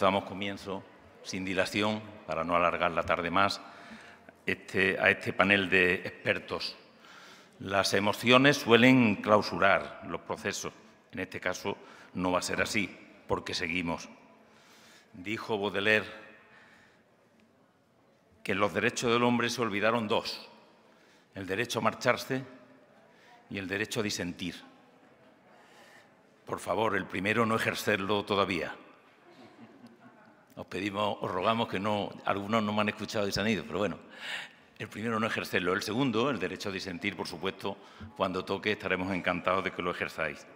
damos comienzo sin dilación, para no alargar la tarde más, este, a este panel de expertos. Las emociones suelen clausurar los procesos. En este caso no va a ser así, porque seguimos. Dijo Baudelaire que los derechos del hombre se olvidaron dos, el derecho a marcharse y el derecho a disentir. Por favor, el primero no ejercerlo todavía os pedimos, os rogamos que no, algunos no me han escuchado y se han ido, pero bueno, el primero no ejercerlo. El segundo, el derecho a disentir, por supuesto, cuando toque estaremos encantados de que lo ejerzáis.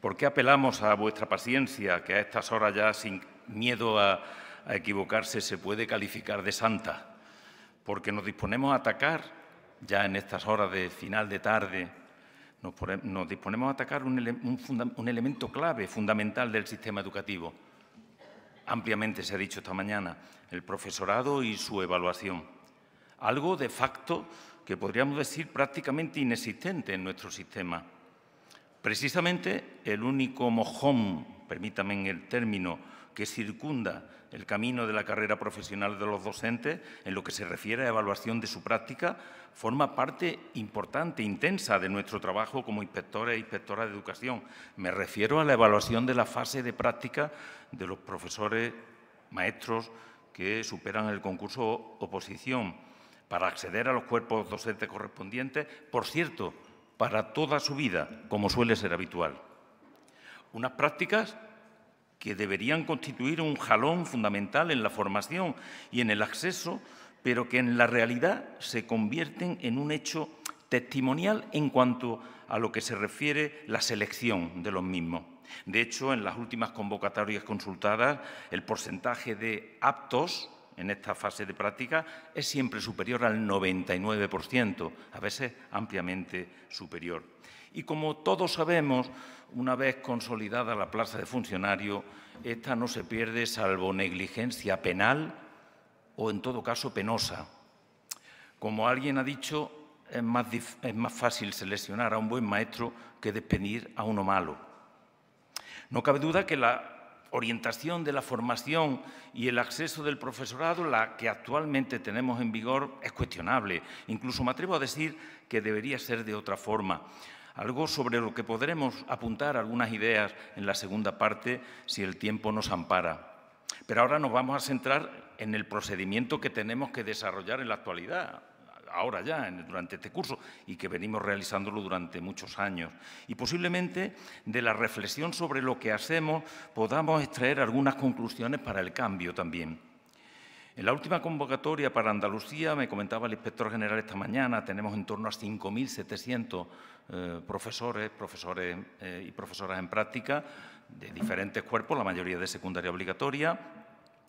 ¿Por qué apelamos a vuestra paciencia, que a estas horas ya sin miedo a, equivocarse se puede calificar de santa? Porque nos disponemos a atacar, ya en estas horas de final de tarde, nos, disponemos a atacar un elemento clave, fundamental del sistema educativo, ampliamente se ha dicho esta mañana, el profesorado y su evaluación. Algo de facto que podríamos decir prácticamente inexistente en nuestro sistema. Precisamente el único mojón, en el término, que circunda el camino de la carrera profesional de los docentes en lo que se refiere a evaluación de su práctica forma parte importante, intensa de nuestro trabajo como inspectores e inspectoras de educación. Me refiero a la evaluación de la fase de práctica de los profesores maestros que superan el concurso oposición para acceder a los cuerpos docentes correspondientes. Por cierto, para toda su vida, como suele ser habitual. Unas prácticas que deberían constituir un jalón fundamental en la formación y en el acceso, pero que en la realidad se convierten en un hecho testimonial en cuanto a lo que se refiere la selección de los mismos. De hecho, en las últimas convocatorias consultadas, el porcentaje de aptos en esta fase de práctica es siempre superior al 99%, a veces ampliamente superior. Y como todos sabemos, una vez consolidada la plaza de funcionario, esta no se pierde salvo negligencia penal o, en todo caso, penosa. Como alguien ha dicho, es más, es más fácil seleccionar a un buen maestro que despedir a uno malo. No cabe duda que la orientación de la formación y el acceso del profesorado, la que actualmente tenemos en vigor, es cuestionable. Incluso me atrevo a decir que debería ser de otra forma. Algo sobre lo que podremos apuntar algunas ideas en la segunda parte si el tiempo nos ampara. Pero ahora nos vamos a centrar en el procedimiento que tenemos que desarrollar en la actualidad, ahora ya, durante este curso, y que venimos realizándolo durante muchos años. Y posiblemente de la reflexión sobre lo que hacemos podamos extraer algunas conclusiones para el cambio también. En la última convocatoria para Andalucía, me comentaba el inspector general esta mañana, tenemos en torno a 5.700 eh, profesores, profesores eh, y profesoras en práctica de diferentes cuerpos, la mayoría de secundaria obligatoria,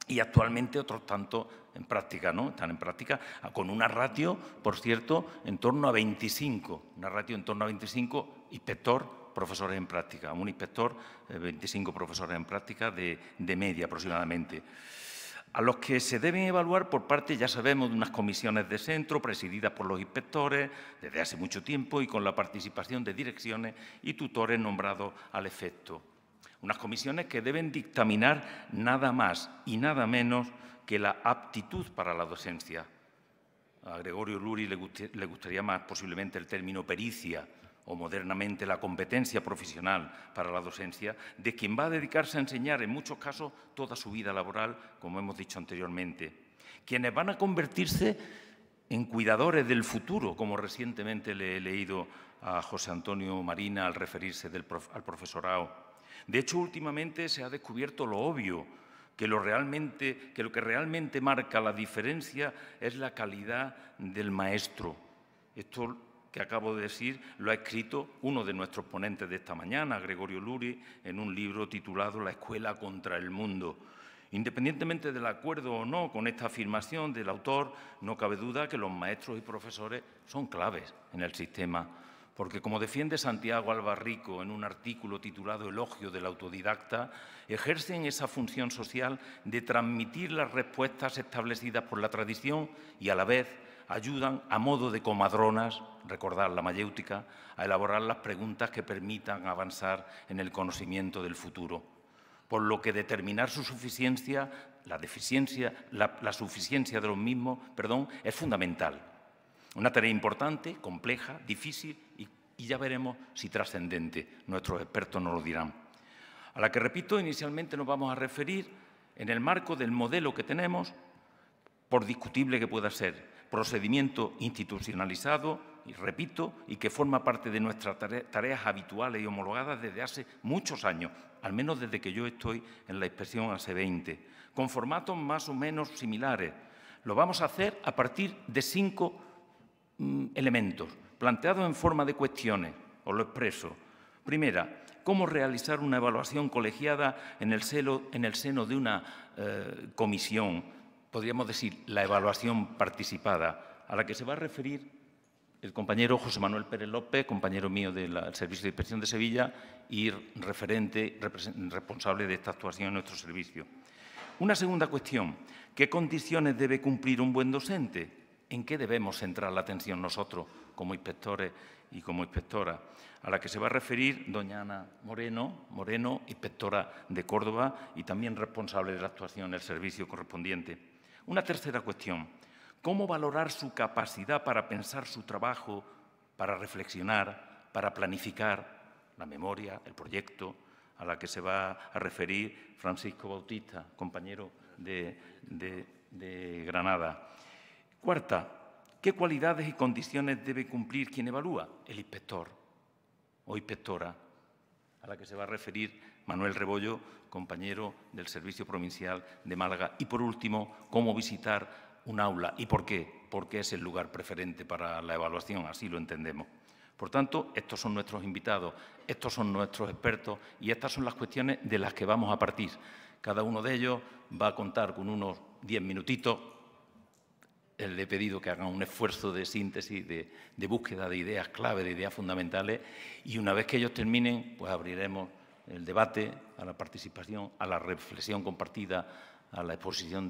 y actualmente otros tanto en práctica, ¿no? Están en práctica con una ratio, por cierto, en torno a 25, una ratio en torno a 25 inspector profesores en práctica, un inspector, 25 profesores en práctica de media aproximadamente a los que se deben evaluar por parte, ya sabemos, de unas comisiones de centro presididas por los inspectores desde hace mucho tiempo y con la participación de direcciones y tutores nombrados al efecto. Unas comisiones que deben dictaminar nada más y nada menos que la aptitud para la docencia. A Gregorio Luri le, gustaría más posiblemente el término pericia o modernamente la competencia profesional para la docencia de quien va a dedicarse a enseñar en muchos casos toda su vida laboral, como hemos dicho anteriormente. Quienes van a convertirse en cuidadores del futuro, como recientemente le he leído a José Antonio Marina al referirse del al profesorado de hecho, últimamente se ha descubierto lo obvio, que lo, que que realmente marca la diferencia es la calidad del maestro. Esto que acabo de decir lo ha escrito uno de nuestros ponentes de esta mañana, Gregorio Luri, en un libro titulado La escuela contra el mundo. Independientemente del acuerdo o no con esta afirmación del autor, no cabe duda que los maestros y profesores son claves en el sistema porque como defiende Santiago Albarrico en un artículo titulado Elogio del autodidacta, ejercen esa función social de transmitir las respuestas establecidas por la tradición y a la vez ayudan a modo de comadronas, recordar la mayéutica, a elaborar las preguntas que permitan avanzar en el conocimiento del futuro. Por lo que determinar su suficiencia, la deficiencia, suficiencia de los mismos, perdón, es fundamental una tarea importante, compleja, difícil y, ya veremos si trascendente. Nuestros expertos nos lo dirán. A la que, repito, inicialmente nos vamos a referir en el marco del modelo que tenemos, por discutible que pueda ser, procedimiento institucionalizado, y repito, y que forma parte de nuestras tareas habituales y homologadas desde hace muchos años, al menos desde que yo estoy en la inspección hace 20, con formatos más o menos similares. Lo vamos a hacer a partir de cinco Mm, elementos planteados en forma de cuestiones, os lo expreso. Primera, cómo realizar una evaluación colegiada en el, seno, en el seno de una eh, comisión, podríamos decir la evaluación participada, a la que se va a referir el compañero José Manuel Pérez López, compañero mío del Servicio de Inspección de Sevilla y referente responsable de esta actuación en nuestro servicio. Una segunda cuestión, ¿qué condiciones debe cumplir un buen docente? en qué debemos centrar la atención nosotros como inspectores y como inspectora, a la que se va a referir doña Ana Moreno, Moreno, inspectora de Córdoba y también responsable de la actuación del servicio correspondiente. Una tercera cuestión, ¿cómo valorar su capacidad para pensar su trabajo, para reflexionar, para planificar la memoria, el proyecto, a la que se va a referir Francisco Bautista, compañero de Granada? Cuarta, ¿qué cualidades y condiciones debe cumplir quien evalúa? El inspector o inspectora, a la que se va a referir Manuel Rebollo, compañero del Servicio Provincial de Málaga. Y por último, cómo visitar un aula y por qué, porque es el lugar preferente para la evaluación, así lo entendemos. Por tanto, estos son nuestros invitados, estos son nuestros expertos y estas son las cuestiones de las que vamos a partir. Cada uno de ellos va a contar con unos diez minutitos le he pedido que hagan un esfuerzo de síntesis, de, búsqueda de ideas clave, de ideas fundamentales, y una vez que ellos terminen, pues abriremos el debate a la participación, a la reflexión compartida, a la exposición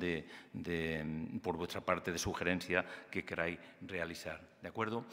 por vuestra parte de sugerencias que queráis realizar. ¿De acuerdo?